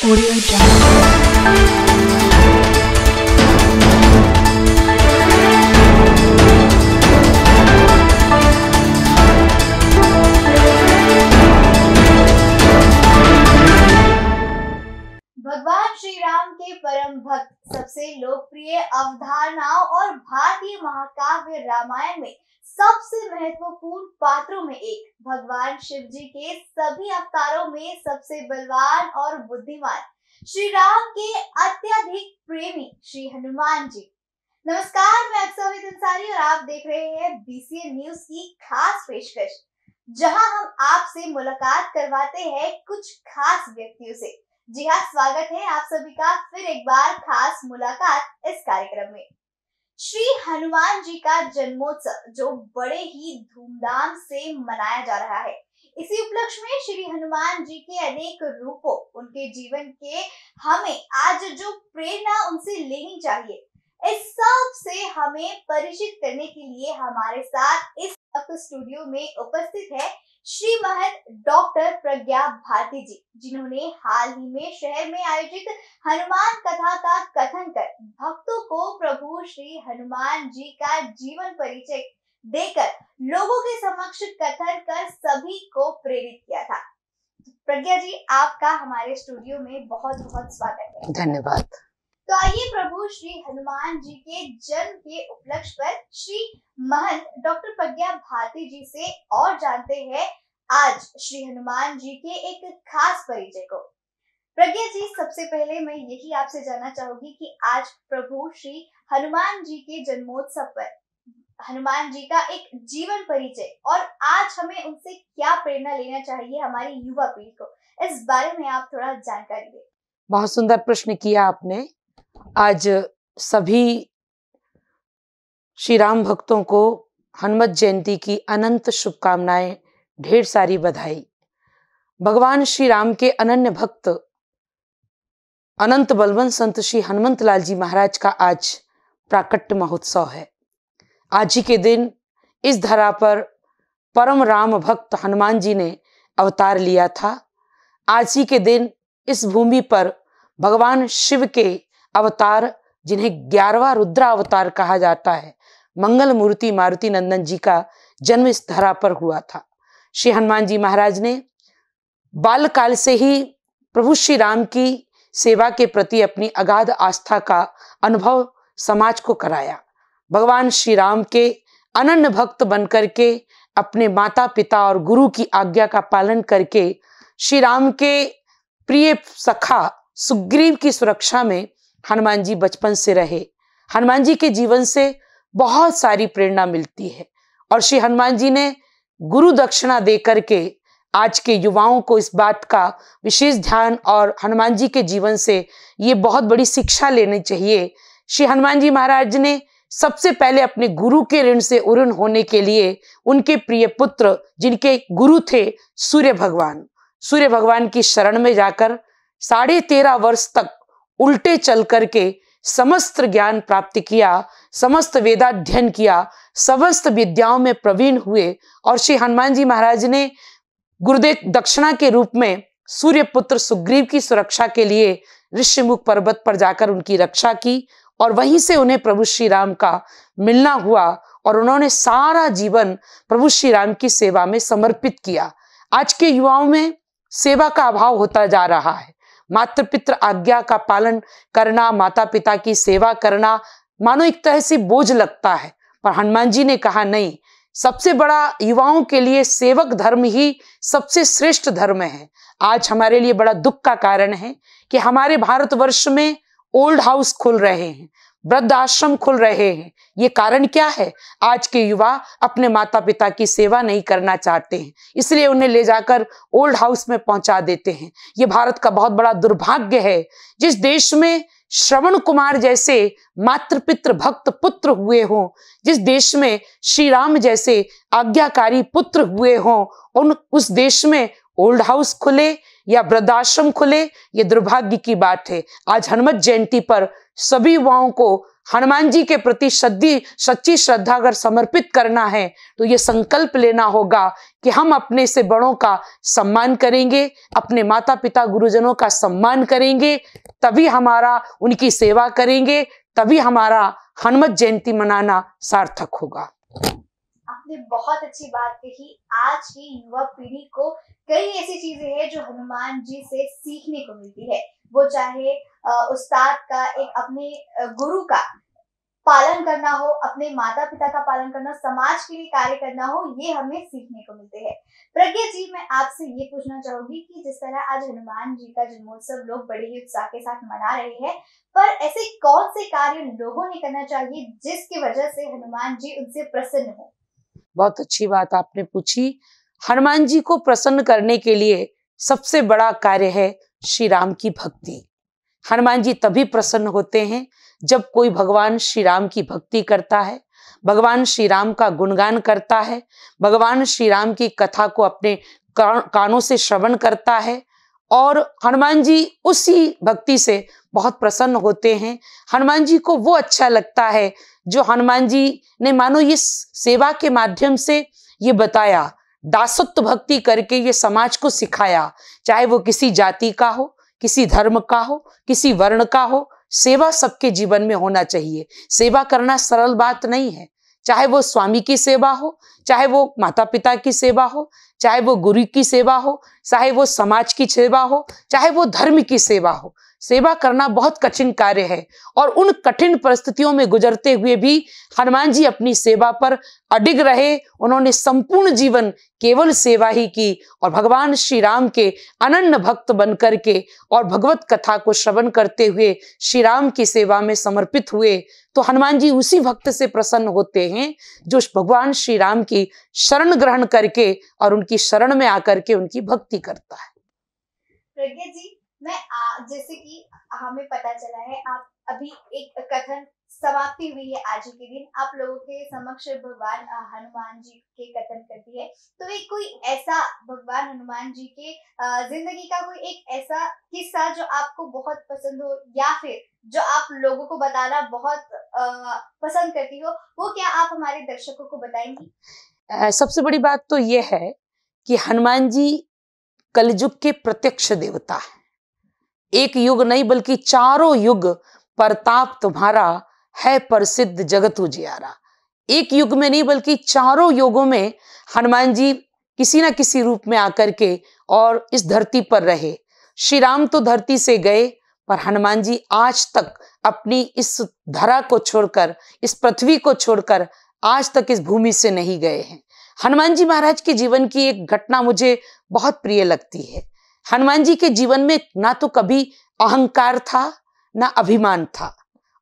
Audio Jungle. भगवान श्री राम के परम भक्त सबसे लोकप्रिय अवधारणाओं और भारतीय महाकाव्य रामायण में सबसे महत्वपूर्ण पात्रों में एक भगवान शिव जी के सभी अवतारों में सबसे बलवान और बुद्धिमान श्री राम के अत्यधिक प्रेमी श्री हनुमान जी नमस्कार मैं अक्सवित अंसारी और आप देख रहे हैं बीसी न्यूज की खास पेशकश जहां हम आपसे मुलाकात करवाते हैं कुछ खास व्यक्तियों से जी हाँ स्वागत है आप सभी का फिर एक बार खास मुलाकात इस कार्यक्रम में श्री हनुमान जी का जन्मोत्सव जो बड़े ही धूमधाम से मनाया जा रहा है इसी उपलक्ष्य में श्री हनुमान जी के अनेक रूपों उनके जीवन के हमें आज जो प्रेरणा उनसे लेनी चाहिए इस सब से हमें परिचित करने के लिए हमारे साथ इस अब स्टूडियो में उपस्थित है श्री महत डॉक्टर प्रज्ञा भारती जी जिन्होंने हाल ही में शहर में आयोजित हनुमान कथा का कथन कर भक्तों को प्रभु श्री हनुमान जी का जीवन परिचय देकर लोगों के समक्ष कथन कर सभी को प्रेरित किया था प्रज्ञा जी आपका हमारे स्टूडियो में बहुत बहुत स्वागत है धन्यवाद तो आइए प्रभु श्री हनुमान जी के जन्म के उपलक्ष पर श्री महंत डॉक्टर प्रज्ञा भारती जी से और जानते हैं आज श्री हनुमान जी के एक खास परिचय को प्रज्ञा जी सबसे पहले मैं यही आपसे जानना चाहूंगी कि आज प्रभु श्री हनुमान जी के जन्मोत्सव पर हनुमान जी का एक जीवन परिचय और आज हमें उनसे क्या प्रेरणा लेना चाहिए हमारी युवा पीढ़ी को इस बारे में आप थोड़ा जानकारी दें बहुत सुंदर प्रश्न किया आपने आज सभी श्री राम भक्तों को हनुमत जयंती की अनंत शुभकामनाएं ढेर सारी बधाई भगवान श्री राम के अनन्य भक्त अनंत बलवंत संत श्री हनुमत लाल जी महाराज का आज प्राकट्य महोत्सव है आज ही के दिन इस धरा पर परम राम भक्त हनुमान जी ने अवतार लिया था आज ही के दिन इस भूमि पर भगवान शिव के अवतार जिन्हें ग्यारहवा रुद्रा अवतार कहा जाता है मंगल मूर्ति मारुति नंदन जी का जन्म इस धरा पर हुआ था श्री हनुमान जी महाराज ने बाल काल से ही प्रभु श्री राम की सेवा के प्रति अपनी अगाध आस्था का अनुभव समाज को कराया भगवान श्री राम के अनन्य भक्त बनकर के अपने माता पिता और गुरु की आज्ञा का पालन करके श्री राम के प्रिय सखा सुग्रीव की सुरक्षा में हनुमान जी बचपन से रहे हनुमान जी के जीवन से बहुत सारी प्रेरणा मिलती है और श्री हनुमान जी ने गुरु दक्षिणा दे करके आज के युवाओं को इस बात का विशेष ध्यान और हनुमान जी के जीवन से ये बहुत बड़ी शिक्षा लेनी चाहिए श्री हनुमान जी महाराज ने सबसे पहले अपने गुरु के ऋण से उऋण होने के लिए उनके प्रिय पुत्र जिनके गुरु थे सूर्य भगवान सूर्य भगवान की शरण में जाकर साढ़े तेरह वर्ष तक उल्टे चल करके समस्त ज्ञान प्राप्त किया समस्त वेदाध्ययन किया समस्त विद्याओं में प्रवीण हुए और श्री हनुमान जी महाराज ने गुरुदेव दक्षिणा के रूप में सूर्य पुत्र सुग्रीव की सुरक्षा के लिए ऋषिमुख पर्वत पर जाकर उनकी रक्षा की और वहीं से उन्हें प्रभु श्री राम का मिलना हुआ और उन्होंने सारा जीवन प्रभु श्री राम की सेवा में समर्पित किया आज के युवाओं में सेवा का अभाव होता जा रहा है मातृ पित्र आज्ञा का पालन करना माता पिता की सेवा करना मानो एक तरह से बोझ लगता है पर हनुमान जी ने कहा नहीं सबसे बड़ा युवाओं के लिए सेवक धर्म ही सबसे श्रेष्ठ धर्म है आज हमारे लिए बड़ा दुख का कारण है कि हमारे भारतवर्ष में ओल्ड हाउस खुल रहे हैं वृद्ध आश्रम खुल रहे हैं ये कारण क्या है आज के युवा अपने माता पिता की सेवा नहीं करना चाहते हैं इसलिए उन्हें ले जाकर ओल्ड हाउस में पहुंचा देते हैं ये भारत का बहुत बड़ा दुर्भाग्य है जिस देश में श्रवण कुमार जैसे मातृपित्र भक्त पुत्र हुए हों जिस देश में श्री राम जैसे आज्ञाकारी पुत्र हुए हों उन उस देश में ओल्ड हाउस खुले या वृद्धाश्रम खुले ये दुर्भाग्य की बात है आज हनुमत जयंती पर सभी युवाओं को हनुमान जी के प्रति श्रद्धि सच्ची श्रद्धा अगर समर्पित करना है तो ये संकल्प लेना होगा कि हम अपने से बड़ों का सम्मान करेंगे अपने माता पिता गुरुजनों का सम्मान करेंगे तभी हमारा उनकी सेवा करेंगे तभी हमारा हनुमत जयंती मनाना सार्थक होगा आपने बहुत अच्छी बात कही आज की युवा पीढ़ी को कई ऐसी चीजें हैं जो हनुमान जी से सीखने को मिलती है वो चाहे उस्ताद का एक अपने गुरु का पालन करना हो अपने माता पिता का पालन करना समाज के लिए कार्य करना हो ये हमें सीखने को मिलते हैं प्रज्ञा जी मैं आपसे ये पूछना चाहूंगी कि जिस तरह आज हनुमान जी का जन्मोत्सव लोग बड़े ही उत्साह के साथ मना रहे हैं पर ऐसे कौन से कार्य लोगों ने करना चाहिए जिसकी वजह से हनुमान जी उनसे प्रसन्न हो बहुत अच्छी बात आपने पूछी हनुमान जी को प्रसन्न करने के लिए सबसे बड़ा कार्य है श्री राम की भक्ति हनुमान जी तभी प्रसन्न होते हैं जब कोई भगवान श्री राम की भक्ति करता है भगवान श्री राम का गुणगान करता है भगवान श्री राम की कथा को अपने कानों से श्रवण करता है और हनुमान जी उसी भक्ति से बहुत प्रसन्न होते हैं हनुमान जी को वो अच्छा लगता है जो हनुमान जी ने मानो ये सेवा के माध्यम से ये बताया दासत्व भक्ति करके ये समाज को सिखाया चाहे वो किसी जाति का हो किसी धर्म का हो किसी वर्ण का हो सेवा सबके जीवन में होना चाहिए सेवा करना सरल बात नहीं है चाहे वो स्वामी की सेवा हो चाहे वो माता पिता की सेवा हो चाहे वो गुरु की सेवा हो चाहे वो समाज की सेवा हो चाहे वो धर्म की सेवा हो सेवा करना बहुत कठिन कार्य है और उन कठिन परिस्थितियों में गुजरते हुए भी हनुमान जी अपनी सेवा पर अडिग रहे उन्होंने संपूर्ण जीवन केवल सेवा ही की और भगवान श्री राम के अनन्य भक्त बनकर के और भगवत कथा को श्रवण करते हुए श्री राम की सेवा में समर्पित हुए तो हनुमान जी उसी भक्त से प्रसन्न होते हैं जो भगवान श्री राम की शरण ग्रहण करके और उनकी शरण में आकर के उनकी भक्ति करता है प्रज्ञा जी मैं आ, जैसे कि हमें पता चला है आप अभी एक कथन समाप्ति हुई है आज के दिन आप लोगों के समक्ष भगवान हनुमान जी के कथन करती है तो एक कोई ऐसा भगवान हनुमान जी के जिंदगी का कोई एक ऐसा किस्सा जो आपको बहुत पसंद हो या फिर जो आप लोगों को बताना बहुत पसंद करती हो वो क्या आप हमारे दर्शकों को बताएंगी सबसे बड़ी बात तो ये है कि हनुमान जी कलयुग के प्रत्यक्ष देवता है एक युग नहीं बल्कि चारों युग प्रताप तुम्हारा है प्रसिद्ध जगत उजियारा एक युग में नहीं बल्कि चारों युगों में हनुमान जी किसी ना किसी रूप में आकर के और इस धरती पर रहे श्री राम तो धरती से गए पर हनुमान जी आज तक अपनी इस धरा को छोड़कर इस पृथ्वी को छोड़कर आज तक इस भूमि से नहीं गए हैं हनुमान जी महाराज के जीवन की एक घटना मुझे बहुत प्रिय लगती है हनुमान जी के जीवन में ना तो कभी अहंकार था ना अभिमान था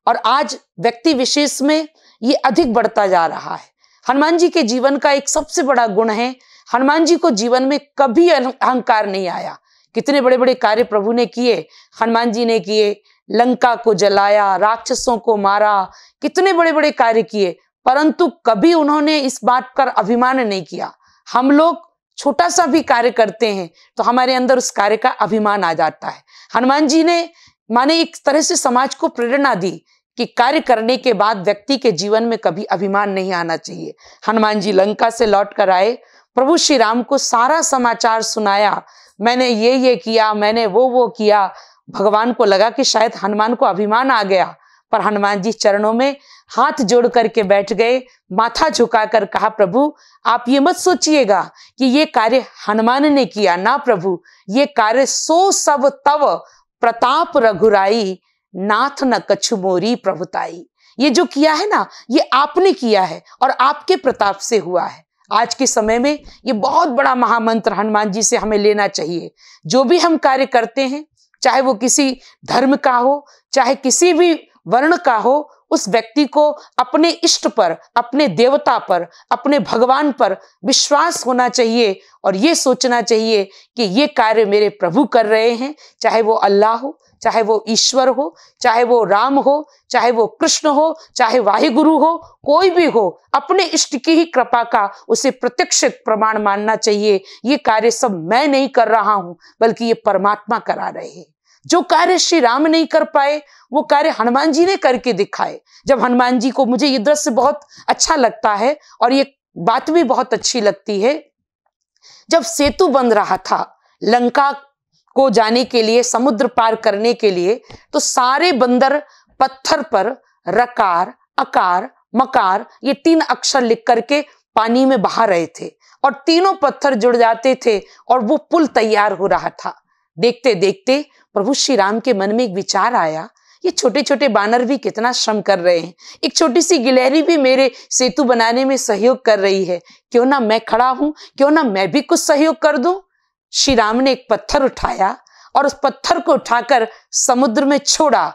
और आज व्यक्ति विशेष में ये अधिक बढ़ता जा रहा है हनुमान जी के जीवन का एक सबसे बड़ा गुण है हनुमान जी को जीवन में कभी अहंकार नहीं आया कितने बड़े बड़े कार्य प्रभु ने किए हनुमान जी ने किए लंका को जलाया राक्षसों को मारा कितने बड़े बड़े कार्य किए परंतु कभी उन्होंने इस बात पर अभिमान नहीं किया हम लोग छोटा सा भी कार्य करते हैं तो हमारे अंदर उस कार्य का अभिमान आ जाता है हनुमान जी ने माने एक तरह से समाज को प्रेरणा दी कि कार्य करने के बाद व्यक्ति के जीवन में कभी अभिमान नहीं आना चाहिए हनुमान जी लंका से लौट कर आए प्रभु श्री राम को सारा समाचार सुनाया मैंने ये ये किया मैंने वो वो किया भगवान को लगा कि शायद हनुमान को अभिमान आ गया पर हनुमान जी चरणों में हाथ जोड़ करके बैठ गए माथा झुकाकर कहा प्रभु आप ये मत सोचिएगा कि ये कार्य हनुमान ने किया ना प्रभु ये कार्य सो सब तव प्रताप रघुराई नाथ न कछु मोरी प्रभुताई ये जो किया है ना ये आपने किया है और आपके प्रताप से हुआ है आज के समय में ये बहुत बड़ा महामंत्र हनुमान जी से हमें लेना चाहिए जो भी हम कार्य करते हैं चाहे वो किसी धर्म का हो चाहे किसी भी वर्ण का हो उस व्यक्ति को अपने इष्ट पर अपने देवता पर अपने भगवान पर विश्वास होना चाहिए और ये सोचना चाहिए कि ये कार्य मेरे प्रभु कर रहे हैं चाहे वो अल्लाह हो चाहे वो ईश्वर हो चाहे वो राम हो चाहे वो कृष्ण हो चाहे वाहिगुरु हो कोई भी हो अपने इष्ट की ही कृपा का उसे प्रत्यक्ष प्रमाण मानना चाहिए ये कार्य सब मैं नहीं कर रहा हूं बल्कि ये परमात्मा करा रहे हैं जो कार्य श्री राम नहीं कर पाए वो कार्य हनुमान जी ने करके दिखाए जब हनुमान जी को मुझे ये दृश्य बहुत अच्छा लगता है और ये बात भी बहुत अच्छी लगती है जब सेतु बन रहा था लंका को जाने के लिए समुद्र पार करने के लिए तो सारे बंदर पत्थर पर रकार अकार मकार ये तीन अक्षर लिख करके पानी में बहा रहे थे और तीनों पत्थर जुड़ जाते थे और वो पुल तैयार हो रहा था देखते देखते प्रभु श्री राम के मन में एक विचार आया ये छोटे छोटे बानर भी कितना श्रम कर रहे हैं एक छोटी सी गिलहरी भी मेरे सेतु बनाने में सहयोग कर रही है क्यों ना मैं खड़ा हूं क्यों ना मैं भी कुछ सहयोग कर दू श्री राम ने एक पत्थर उठाया और उस पत्थर को उठाकर समुद्र में छोड़ा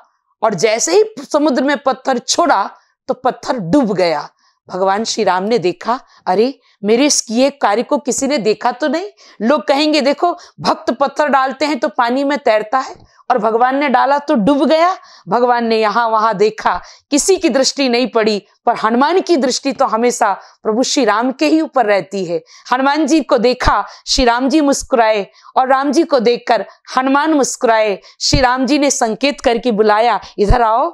और जैसे ही समुद्र में पत्थर छोड़ा तो पत्थर डूब गया भगवान श्री राम ने देखा अरे मेरे इस किए कार्य को किसी ने देखा तो नहीं लोग कहेंगे देखो भक्त पत्थर डालते हैं तो पानी में तैरता है और भगवान ने डाला तो डूब गया भगवान ने यहाँ वहां देखा किसी की दृष्टि नहीं पड़ी पर हनुमान की दृष्टि तो हमेशा प्रभु श्री राम के ही ऊपर रहती है हनुमान जी को देखा श्री राम जी मुस्कुराए और राम जी को देखकर हनुमान मुस्कुराए श्री राम जी ने संकेत करके बुलाया इधर आओ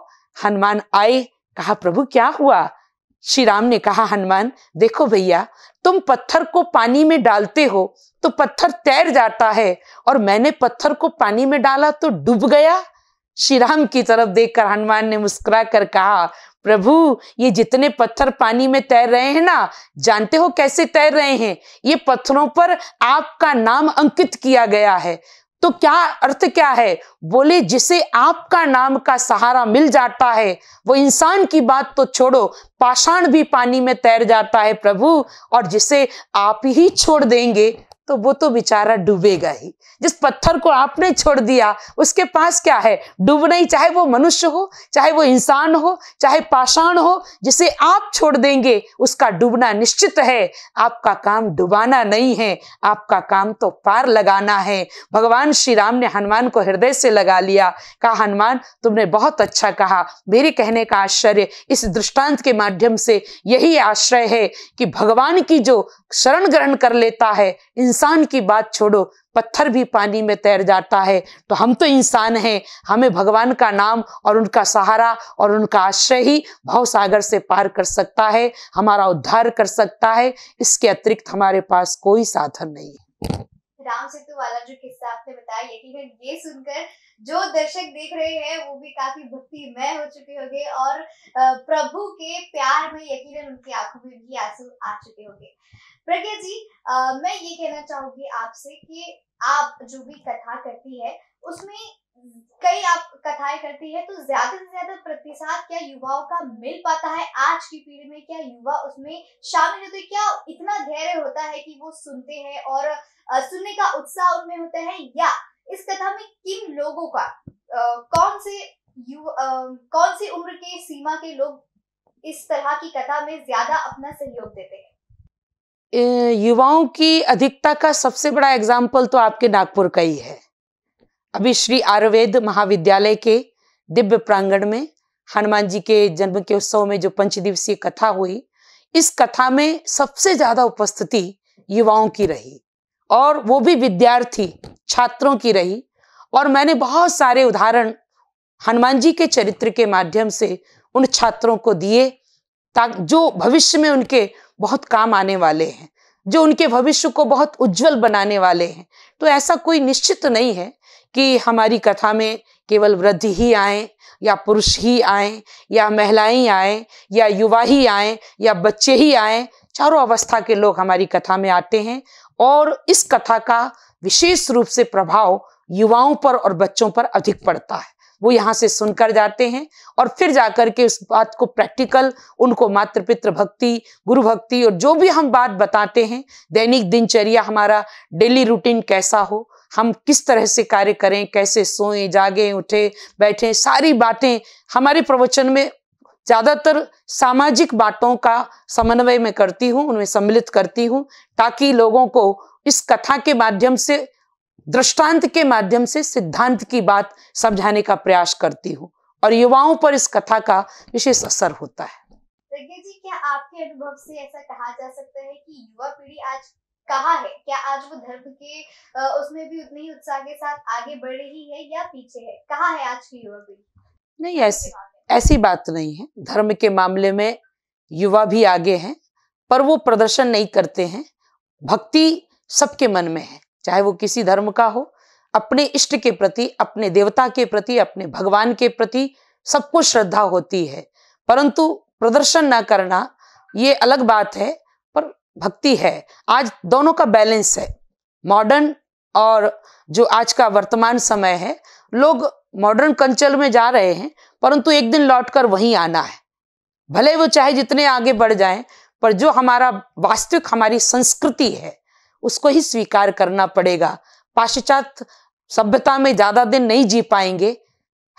हनुमान आए कहा प्रभु क्या हुआ श्री राम ने कहा हनुमान देखो भैया तुम पत्थर को पानी में डालते हो तो पत्थर तैर जाता है और मैंने पत्थर को पानी में डाला तो डूब गया श्री राम की तरफ देखकर हनुमान ने मुस्कुरा कर कहा प्रभु ये जितने पत्थर पानी में तैर रहे हैं ना जानते हो कैसे तैर रहे हैं ये पत्थरों पर आपका नाम अंकित किया गया है तो क्या अर्थ क्या है बोले जिसे आपका नाम का सहारा मिल जाता है वो इंसान की बात तो छोड़ो पाषाण भी पानी में तैर जाता है प्रभु और जिसे आप ही छोड़ देंगे तो वो तो बेचारा डूबेगा ही जिस पत्थर को आपने छोड़ दिया उसके पास क्या है डूबना ही चाहे वो मनुष्य हो चाहे वो इंसान हो चाहे पाषाण हो जिसे आप छोड़ देंगे उसका डूबना निश्चित है आपका काम डूबाना नहीं है आपका काम तो पार लगाना है भगवान श्री राम ने हनुमान को हृदय से लगा लिया कहा हनुमान तुमने बहुत अच्छा कहा मेरे कहने का आश्चर्य इस दृष्टांत के माध्यम से यही आश्रय है कि भगवान की जो शरण ग्रहण कर लेता है इन इंसान की बात छोड़ो पत्थर भी पानी में तैर जाता है तो हम तो इंसान हैं हमें भगवान का नाम और उनका सहारा और उनका आश्रय ही भाव सागर से पार कर सकता है हमारा उद्धार कर सकता है इसके अतिरिक्त हमारे पास कोई साधन नहीं है राम सेतु वाला जो किस्सा आपने बताया यकीन ये सुनकर जो दर्शक देख रहे हैं वो भी काफी भक्तिमय हो चुके होंगे और प्रभु के प्यार में यकीनन उनकी आंखों में भी आंसू आ चुके होंगे प्रज्ञा जी आ, मैं ये कहना चाहूंगी आपसे कि आप जो भी कथा करती है उसमें कई आप कथाएं करती है तो ज्यादा से ज्यादा प्रतिसाद क्या युवाओं का मिल पाता है आज की पीढ़ी में क्या युवा उसमें शामिल होते क्या इतना धैर्य होता है कि वो सुनते हैं और सुनने का उत्साह उनमें होता है या इस कथा में किन लोगों का आ, कौन से यू आ, कौन सी उम्र के सीमा के लोग इस तरह की कथा में ज्यादा अपना सहयोग देते हैं युवाओं की अधिकता का सबसे बड़ा एग्जाम्पल तो आपके नागपुर का ही है अभी श्री आयुर्वेद महाविद्यालय के दिव्य प्रांगण में हनुमान जी के जन्म के उत्सव में जो पंचदिवसीय कथा हुई इस कथा में सबसे ज्यादा उपस्थिति युवाओं की रही और वो भी विद्यार्थी छात्रों की रही और मैंने बहुत सारे उदाहरण हनुमान जी के चरित्र के माध्यम से उन छात्रों को दिए जो भविष्य में उनके बहुत काम आने वाले हैं जो उनके भविष्य को बहुत उज्जवल बनाने वाले हैं तो ऐसा कोई निश्चित तो नहीं है कि हमारी कथा में केवल वृद्ध ही आए या पुरुष ही आए या महिलाएं आए या युवा ही आए या बच्चे ही आए चारों अवस्था के लोग हमारी कथा में आते हैं और इस कथा का विशेष रूप से प्रभाव युवाओं पर और बच्चों पर अधिक पड़ता है वो यहाँ से सुनकर जाते हैं और फिर जाकर के उस बात को प्रैक्टिकल उनको मातृ पितृ भक्ति गुरु भक्ति और जो भी हम बात बताते हैं दैनिक दिनचर्या हमारा डेली रूटीन कैसा हो हम किस तरह से कार्य करें कैसे सोएं जागें उठें बैठें सारी बातें हमारे प्रवचन में ज़्यादातर सामाजिक बातों का समन्वय में करती हूँ उनमें सम्मिलित करती हूँ ताकि लोगों को इस कथा के माध्यम से दृष्टांत के माध्यम से सिद्धांत की बात समझाने का प्रयास करती हूँ और युवाओं पर इस कथा का विशेष असर होता है जी क्या आपके अनुभव से ऐसा कहा जा सकता है कि युवा पीढ़ी आज कहा है क्या आज वो धर्म के उसमें भी उतनी उत्साह के साथ आगे बढ़ रही है या पीछे है कहा है आज की युवा पीढ़ी नहीं ऐसी ऐसी बात नहीं है धर्म के मामले में युवा भी आगे हैं पर वो प्रदर्शन नहीं करते हैं भक्ति सबके मन में है चाहे वो किसी धर्म का हो अपने इष्ट के प्रति अपने देवता के प्रति अपने भगवान के प्रति सबको श्रद्धा होती है परंतु प्रदर्शन ना करना ये अलग बात है पर भक्ति है आज दोनों का बैलेंस है मॉडर्न और जो आज का वर्तमान समय है लोग मॉडर्न कंचल में जा रहे हैं परंतु एक दिन लौटकर वहीं आना है भले वो चाहे जितने आगे बढ़ जाएं पर जो हमारा वास्तविक हमारी संस्कृति है उसको ही स्वीकार करना पड़ेगा पाश्चात्य सभ्यता में ज़्यादा दिन नहीं जी पाएंगे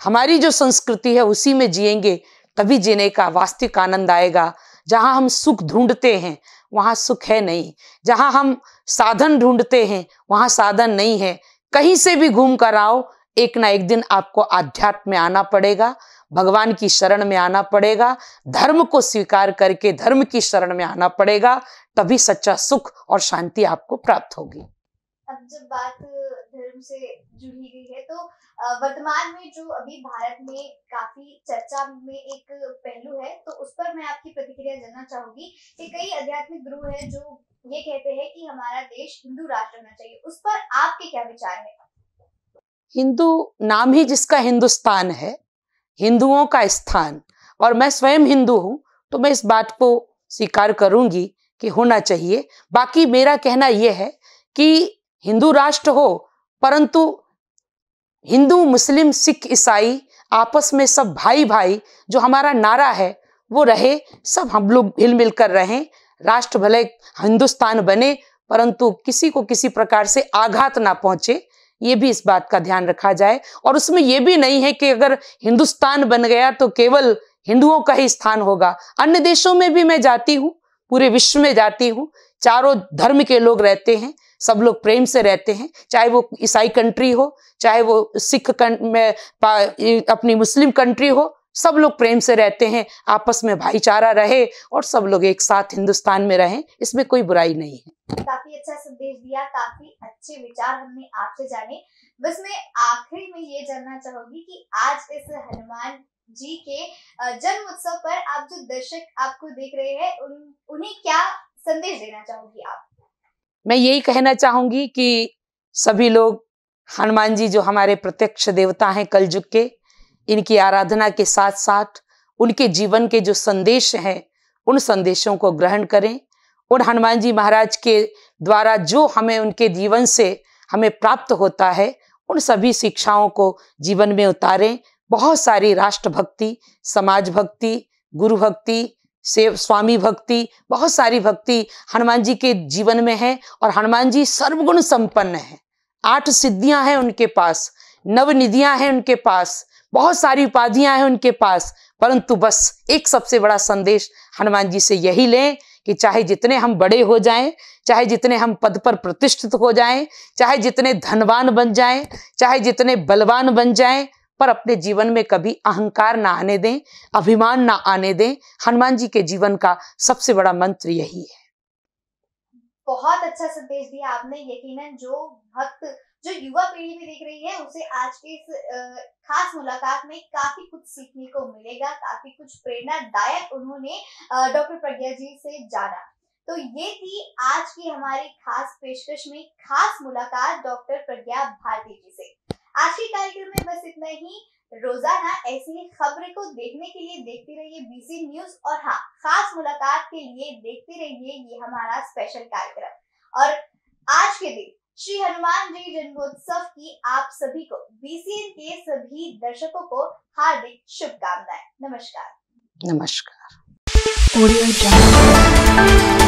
हमारी जो संस्कृति है उसी में जिएंगे तभी जीने का वास्तविक आनंद आएगा जहां हम सुख ढूंढते हैं वहां सुख है नहीं जहां हम साधन ढूंढते हैं वहां साधन नहीं है कहीं से भी घूम कर आओ एक ना एक दिन आपको आध्यात्म में आना पड़ेगा भगवान की शरण में आना पड़ेगा धर्म को स्वीकार करके धर्म की शरण में आना पड़ेगा तभी सच्चा सुख और शांति आपको प्राप्त होगी अब जब बात धर्म से जुड़ी गई है तो वर्तमान में जो अभी भारत में काफी चर्चा में एक पहलू है तो उस पर मैं आपकी प्रतिक्रिया जानना चाहूंगी कि कई आध्यात्मिक गुरु हैं जो ये कहते हैं कि हमारा देश हिंदू राष्ट्र होना चाहिए उस पर आपके क्या विचार है हिंदू नाम ही जिसका हिंदुस्तान है हिंदुओं का स्थान और मैं स्वयं हिंदू हूँ तो मैं इस बात को स्वीकार करूँगी कि होना चाहिए बाकी मेरा कहना यह है कि हिंदू राष्ट्र हो परंतु हिंदू मुस्लिम सिख ईसाई आपस में सब भाई भाई जो हमारा नारा है वो रहे सब हम लोग हिल मिल कर रहें राष्ट्र भले हिंदुस्तान बने परंतु किसी को किसी प्रकार से आघात ना पहुंचे ये भी इस बात का ध्यान रखा जाए और उसमें ये भी नहीं है कि अगर हिंदुस्तान बन गया तो केवल हिंदुओं का ही स्थान होगा अन्य देशों में भी मैं जाती हूँ पूरे विश्व में जाती हूँ चारों धर्म के लोग रहते हैं सब लोग प्रेम से रहते हैं चाहे वो ईसाई कंट्री हो चाहे वो सिख में अपनी मुस्लिम कंट्री हो सब लोग प्रेम से रहते हैं आपस में भाईचारा रहे और सब लोग एक साथ हिंदुस्तान में रहें इसमें कोई बुराई नहीं है काफी अच्छा संदेश दिया काफी अच्छे विचार हमने आपसे जाने बस मैं आखिरी में ये जानना चाहूंगी कि आज इस हनुमान जी के जन्म उत्सव पर आप जो दर्शक आपको देख रहे हैं उन उन्हें क्या संदेश देना चाहूंगी आप मैं यही कहना चाहूंगी कि सभी लोग हनुमान जी जो हमारे प्रत्यक्ष देवता हैं कल के इनकी आराधना के साथ साथ उनके जीवन के जो संदेश हैं उन संदेशों को ग्रहण करें और हनुमान जी महाराज के द्वारा जो हमें उनके जीवन से हमें प्राप्त होता है उन सभी शिक्षाओं को जीवन में उतारें बहुत सारी राष्ट्र भक्ति समाज भक्ति गुरु भक्ति से स्वामी भक्ति बहुत सारी भक्ति हनुमान जी के जीवन में है और हनुमान जी सर्वगुण संपन्न है आठ सिद्धियां हैं उनके पास नव निधियां हैं उनके पास बहुत सारी उपाधियां हैं उनके पास परंतु बस एक सबसे बड़ा संदेश हनुमान जी से यही लें कि चाहे जितने हम बड़े हो जाएं चाहे जितने हम पद पर प्रतिष्ठित हो जाएं चाहे जितने धनवान बन जाएं चाहे जितने बलवान बन जाएं पर अपने जीवन में कभी अहंकार ना आने दें अभिमान ना आने दें हनुमान जी के जीवन का सबसे बड़ा मंत्र यही है बहुत अच्छा संदेश दिया आपने यकीनन जो भक्त जो युवा पीढ़ी भी देख रही है उसे आज के इस खास मुलाकात में काफी कुछ सीखने को मिलेगा काफी कुछ प्रेरणादायक उन्होंने डॉक्टर प्रज्ञा जी से जाना तो ये थी आज की हमारी खास पेशकश में खास मुलाकात डॉक्टर प्रज्ञा भारती जी से आज के कार्यक्रम में बस इतना ही रोजाना ऐसी ही खबरें को देखने के लिए देखते रहिए बीसी न्यूज और हाँ खास मुलाकात के लिए देखते रहिए ये हमारा स्पेशल कार्यक्रम और आज के दिन श्री हनुमान जी जन्मोत्सव की आप सभी को बीसीएन के सभी दर्शकों को हार्दिक शुभकामनाएं नमस्कार नमस्कार